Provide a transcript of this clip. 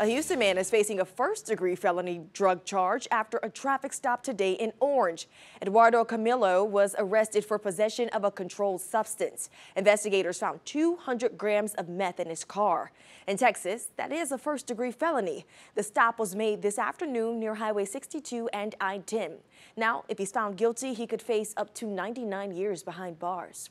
A Houston man is facing a first-degree felony drug charge after a traffic stop today in Orange. Eduardo Camillo was arrested for possession of a controlled substance. Investigators found 200 grams of meth in his car. In Texas, that is a first-degree felony. The stop was made this afternoon near Highway 62 and I-10. Now, if he's found guilty, he could face up to 99 years behind bars.